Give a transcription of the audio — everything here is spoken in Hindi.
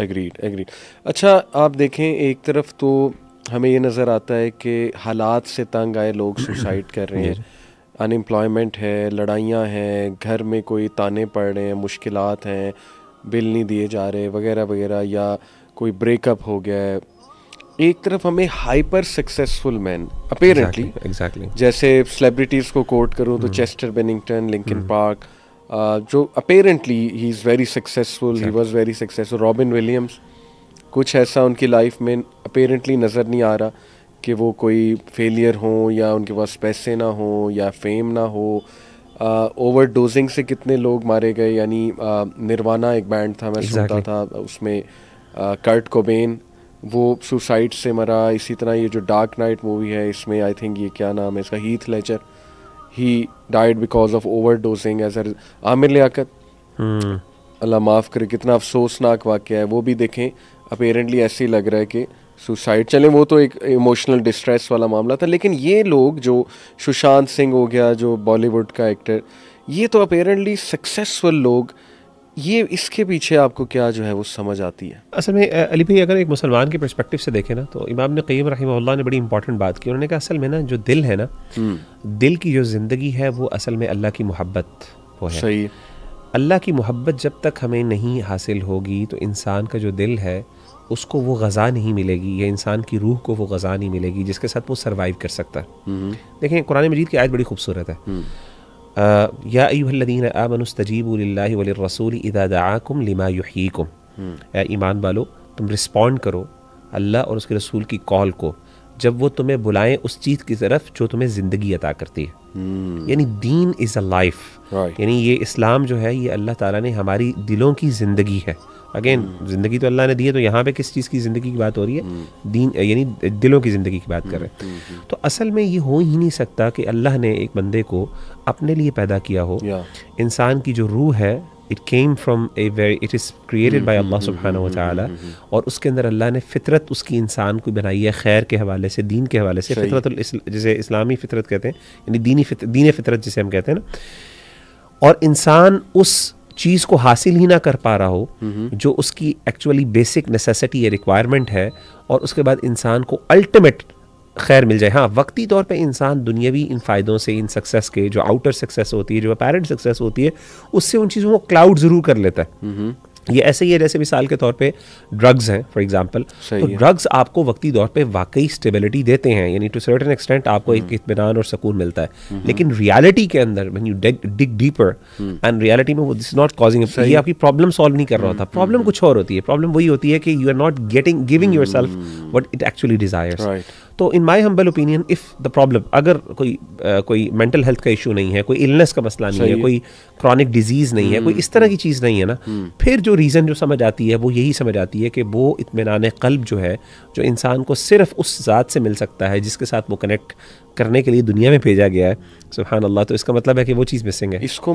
एग्रीड एग्रीड अच्छा आप देखें एक तरफ तो हमें ये नज़र आता है कि हालात से तंग आए लोग सुसाइड कर रहे हैं अनएम्प्लॉयमेंट है लड़ाइयाँ हैं घर में कोई ताने पड़ रहे हैं मुश्किल हैं बिल नहीं दिए जा रहे वगैरह वगैरह या कोई ब्रेकअप हो गया है एक तरफ हमें hyper successful man apparently exactly जैसे सेलिब्रिटीज़ को कोट करूँ तो Chester Bennington Linkin Park Uh, जो apparently he is very successful he was very successful Robin Williams कुछ ऐसा उनकी लाइफ में अपेरेंटली नज़र नहीं आ रहा कि वो कोई फेलियर हो या उनके पास पैसे ना हो या फेम ना हो ओवर uh, डोजिंग से कितने लोग मारे गए यानी निर्वाणा uh, एक बैंड था मैं exactly. सुनता था उसमें कर्ट कोबेन वो सुसाइड से मरा इसी तरह ये जो डार्क नाइट मूवी है इसमें आई थिंक ये क्या नाम है इसका Heath Ledger he died because of overdosing as Aamir Liaquat Allah माफ़ करे कितना अफसोसनाक वाक्य है वो भी देखें अपेरेंटली ऐसे ही लग रहा है कि सुसाइड चलें वो तो एक इमोशनल डिस्ट्रेस वाला मामला था लेकिन ये लोग जो सुशांत सिंह हो गया जो बॉलीवुड का एक्टर ये तो अपेरेंटली सक्सेसफुल लोग ये इसके पीछे आपको क्या जो है वो समझ आती है असल में अली भाई अगर एक मुसलमान के परस्पेक्टिव से देखें ना तो इमाम ने क़ीम रही ने बड़ी इंपॉर्टेंट बात की उन्होंने कहा असल में ना जो दिल है ना दिल की जो ज़िंदगी है वो असल में अल्लाह की मोहब्बत वो है सही अल्लाह की मोहब्बत जब तक हमें नहीं हासिल होगी तो इंसान का जो दिल है उसको वो गज़ा नहीं मिलेगी या इंसान की रूह को वो गज़ा नहीं मिलेगी जिसके साथ वो सर्वाइव कर सकता है देखें कुरान मजीद की आयत बड़ी खूबसूरत है या अयुल्लिन आमन तजीबल्ला वलरसूल इदा दाकुम लिमा युहीकुम ईमान बालो तुम रिस्पॉन्ड करो अल्लाह और उसके रसूल की कॉल को जब वो तुम्हें बुलाएं उस चीज की तरफ जो तुम्हें जिंदगी अता करती है hmm. यानी दीन इज अ लाइफ यानी ये इस्लाम जो है ये अल्लाह ताला ने हमारी दिलों की जिंदगी है अगेन hmm. जिंदगी तो अल्लाह ने दी है तो यहाँ पे किस चीज़ की ज़िंदगी की बात हो रही है hmm. दीन यानी दिलों की ज़िंदगी की बात hmm. कर रहे हैं hmm. Hmm. तो असल में ये हो ही नहीं सकता कि अल्लाह ने एक बंदे को अपने लिए पैदा किया हो yeah. इंसान की जो रूह है it came from a very it is created by Allah सुबहाना वाली और उसके अंदर अल्लाह ने फितरत उसकी इंसान को बनाई है खैर के हवाले से दीन के हवाले से फितरत जिसे इस्लामी फितरत कहते हैं यानी दीनी फित, दीन फितरत जिसे हम कहते हैं ना और इंसान उस चीज़ को हासिल ही ना कर पा रहा हो mm-hmm. जो उसकी एक्चुअली बेसिक नेसेसिटी या रिक्वायरमेंट है और उसके बाद इंसान को अल्टीमेट खैर मिल जाए हाँ वक्ती तौर पे इंसान दुनियावी इन फ़ायदों से इन सक्सेस के जो आउटर सक्सेस होती है जो अपेरेंट सक्सेस होती है उससे उन चीज़ों को क्लाउड ज़रूर कर लेता है ये ऐसे ही है जैसे मिसाल के तौर पे ड्रग्स हैं फॉर एग्जांपल तो ड्रग्स आपको वक्ती तौर पे वाकई स्टेबिलिटी देते हैं यानी टू सर्टन एक्सटेंट आपको एक हम्म। इतमान और सुकून मिलता है लेकिन रियलिटी के अंदर when you dig deeper and reality में वो दिस नॉट कॉजिंग ये आपकी प्रॉब्लम सॉल्व नहीं कर रहा होता प्रॉब्लम कुछ और होती है प्रॉब्लम वही होती है कि you are not getting giving yourself what it actually desires तो in my humble opinion if the problem अगर कोई आ, कोई मेंटल हेल्थ का इशू नहीं है कोई इलनेस का मसला नहीं है कोई क्रॉनिक डिजीज़ नहीं है कोई हम्म। इस तरह की चीज़ नहीं है ना हम्म। फिर जो रीज़न जो समझ आती है वो यही समझ आती है कि वो इतमान कल्ब जो है जो इंसान को सिर्फ उस ज़ात से मिल सकता है जिसके साथ वो कनेक्ट करने के लिए दुनिया में भेजा गया है सुबहान अल्लाह तो इसका मतलब है कि वो चीज़ मिसिंग है इसको